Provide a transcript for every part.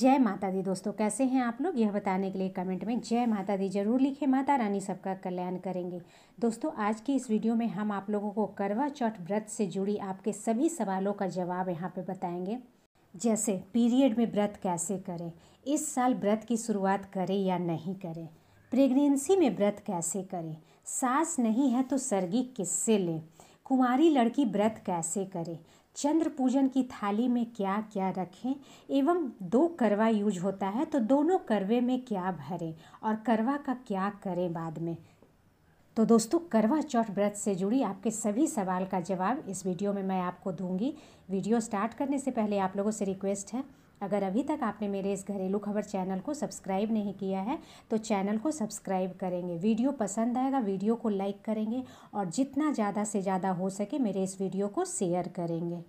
जय माता दी दोस्तों कैसे हैं आप लोग यह बताने के लिए कमेंट में जय माता दी जरूर लिखें माता रानी सबका कल्याण करेंगे दोस्तों आज की इस वीडियो में हम आप लोगों को करवा चौथ व्रत से जुड़ी आपके सभी सवालों का जवाब यहाँ पे बताएंगे जैसे पीरियड में व्रत कैसे करें इस साल व्रत की शुरुआत करें या नहीं करें प्रेगनेंसी में व्रत कैसे करें सास नहीं है तो सर्गी किससे लें कुमारी लड़की व्रत कैसे करे चंद्र पूजन की थाली में क्या क्या रखें एवं दो करवा यूज होता है तो दोनों करवे में क्या भरें और करवा का क्या करें बाद में तो दोस्तों करवा चौथ व्रत से जुड़ी आपके सभी सवाल का जवाब इस वीडियो में मैं आपको दूंगी वीडियो स्टार्ट करने से पहले आप लोगों से रिक्वेस्ट है अगर अभी तक आपने मेरे इस घरेलू खबर चैनल को सब्सक्राइब नहीं किया है तो चैनल को सब्सक्राइब करेंगे वीडियो पसंद आएगा वीडियो को लाइक करेंगे और जितना ज़्यादा से ज़्यादा हो सके मेरे इस वीडियो को शेयर करेंगे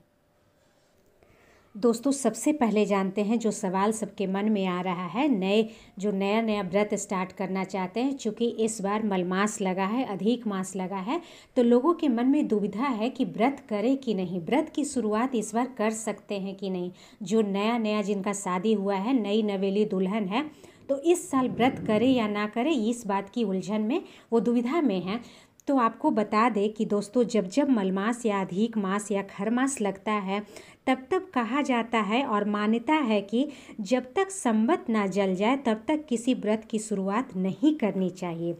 दोस्तों सबसे पहले जानते हैं जो सवाल सबके मन में आ रहा है नए जो नया नया व्रत स्टार्ट करना चाहते हैं चूँकि इस बार मलमास लगा है अधिक मास लगा है तो लोगों के मन में दुविधा है कि व्रत करें कि नहीं व्रत की शुरुआत इस बार कर सकते हैं कि नहीं जो नया नया जिनका शादी हुआ है नई नवेली दुल्हन है तो इस साल व्रत करे या ना करे इस बात की उलझन में वो दुविधा में हैं तो आपको बता दें कि दोस्तों जब जब मलमास या अधिक मास या खरमास लगता है तब तब कहा जाता है और मान्यता है कि जब तक संबत ना जल जाए तब तक किसी व्रत की शुरुआत नहीं करनी चाहिए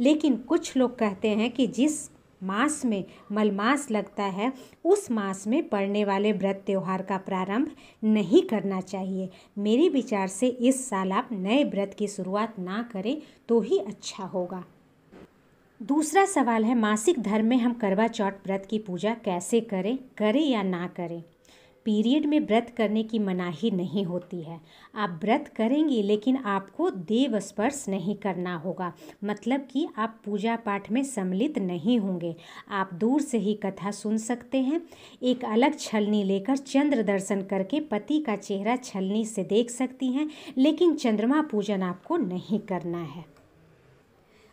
लेकिन कुछ लोग कहते हैं कि जिस मास में मलमास लगता है उस मास में पड़ने वाले व्रत त्यौहार का प्रारंभ नहीं करना चाहिए मेरे विचार से इस साल आप नए व्रत की शुरुआत ना करें तो ही अच्छा होगा दूसरा सवाल है मासिक धर्म में हम करवा चौथ व्रत की पूजा कैसे करें करें या ना करें पीरियड में व्रत करने की मनाही नहीं होती है आप व्रत करेंगी लेकिन आपको देव स्पर्श नहीं करना होगा मतलब कि आप पूजा पाठ में सम्मिलित नहीं होंगे आप दूर से ही कथा सुन सकते हैं एक अलग छलनी लेकर चंद्र दर्शन करके पति का चेहरा छलनी से देख सकती हैं लेकिन चंद्रमा पूजन आपको नहीं करना है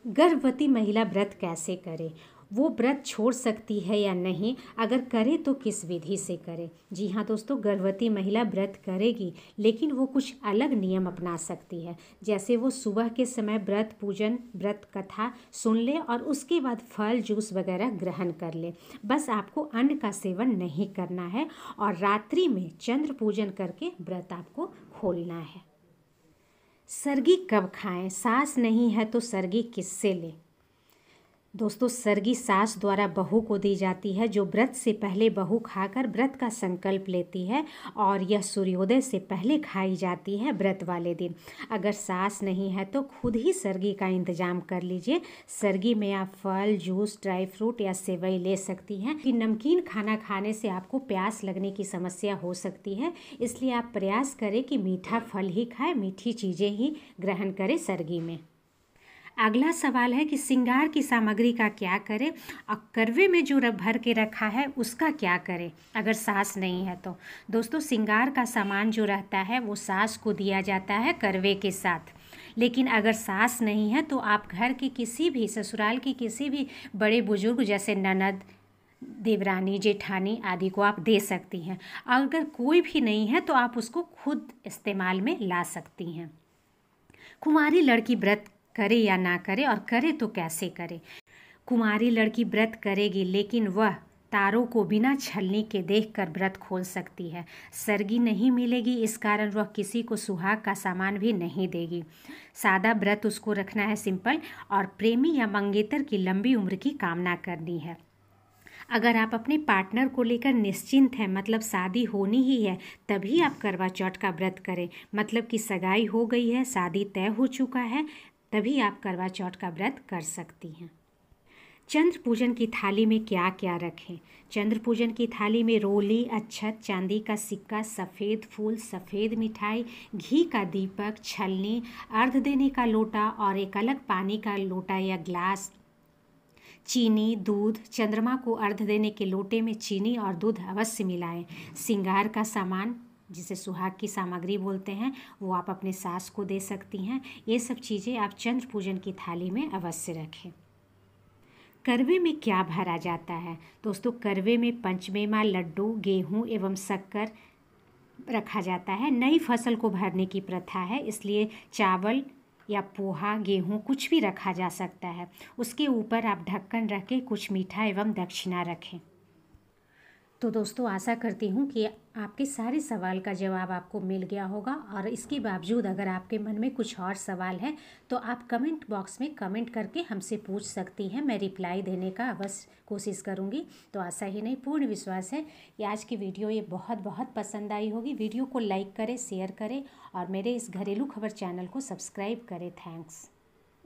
गर्भवती महिला व्रत कैसे करे वो व्रत छोड़ सकती है या नहीं अगर करे तो किस विधि से करे जी हाँ दोस्तों गर्भवती महिला व्रत करेगी लेकिन वो कुछ अलग नियम अपना सकती है जैसे वो सुबह के समय व्रत पूजन व्रत कथा सुन ले और उसके बाद फल जूस वगैरह ग्रहण कर ले बस आपको अन्न का सेवन नहीं करना है और रात्रि में चंद्र पूजन करके व्रत आपको खोलना है सरगी कब खाएं सांस नहीं है तो सरगी किससे लें दोस्तों सर्गी सास द्वारा बहू को दी जाती है जो व्रत से पहले बहू खाकर व्रत का संकल्प लेती है और यह सूर्योदय से पहले खाई जाती है व्रत वाले दिन अगर सास नहीं है तो खुद ही सर्गी का इंतजाम कर लीजिए सर्गी में आप फल जूस ड्राई फ्रूट या सेवई ले सकती हैं कि नमकीन खाना खाने से आपको प्यास लगने की समस्या हो सकती है इसलिए आप प्रयास करें कि मीठा फल ही खाएँ मीठी चीज़ें ही ग्रहण करें सर्गी में अगला सवाल है कि सिंगार की सामग्री का क्या करें और करवे में जो भर के रखा है उसका क्या करें अगर सास नहीं है तो दोस्तों सिंगार का सामान जो रहता है वो सास को दिया जाता है करवे के साथ लेकिन अगर सास नहीं है तो आप घर के किसी भी ससुराल के किसी भी बड़े बुजुर्ग जैसे ननद देवरानी जेठानी आदि को आप दे सकती हैं और अगर कोई भी नहीं है तो आप उसको खुद इस्तेमाल में ला सकती हैं कुमारी लड़की व्रत करे या ना करे और करे तो कैसे करे कुमारी लड़की व्रत करेगी लेकिन वह तारों को बिना छलनी के देखकर व्रत खोल सकती है सर्गी नहीं मिलेगी इस कारण वह किसी को सुहाग का सामान भी नहीं देगी सादा व्रत उसको रखना है सिंपल और प्रेमी या मंगेतर की लंबी उम्र की कामना करनी है अगर आप अपने पार्टनर को लेकर निश्चिंत हैं मतलब शादी होनी ही है तभी आप करवा चौथ का व्रत करें मतलब कि सगाई हो गई है शादी तय हो चुका है तभी आप करवा चौथ का व्रत कर सकती हैं चंद्र पूजन की थाली में क्या क्या रखें चंद्र पूजन की थाली में रोली अच्छत चांदी का सिक्का सफ़ेद फूल सफ़ेद मिठाई घी का दीपक छलनी अर्ध देने का लोटा और एक अलग पानी का लोटा या ग्लास चीनी दूध चंद्रमा को अर्ध देने के लोटे में चीनी और दूध अवश्य मिलाएं सिंगार का सामान जिसे सुहाग की सामग्री बोलते हैं वो आप अपने सास को दे सकती हैं ये सब चीज़ें आप चंद्र पूजन की थाली में अवश्य रखें करवे में क्या भरा जाता है दोस्तों करवे में पंचमेमा लड्डू गेहूं एवं शक्कर रखा जाता है नई फसल को भरने की प्रथा है इसलिए चावल या पोहा गेहूं कुछ भी रखा जा सकता है उसके ऊपर आप ढक्कन रख के कुछ मीठा एवं दक्षिणा रखें तो दोस्तों आशा करती हूँ कि आपके सारे सवाल का जवाब आपको मिल गया होगा और इसके बावजूद अगर आपके मन में कुछ और सवाल है तो आप कमेंट बॉक्स में कमेंट करके हमसे पूछ सकती हैं मैं रिप्लाई देने का अवश्य कोशिश करूँगी तो आशा ही नहीं पूर्ण विश्वास है कि आज की वीडियो ये बहुत बहुत पसंद आई होगी वीडियो को लाइक करें शेयर करें और मेरे इस घरेलू खबर चैनल को सब्सक्राइब करें थैंक्स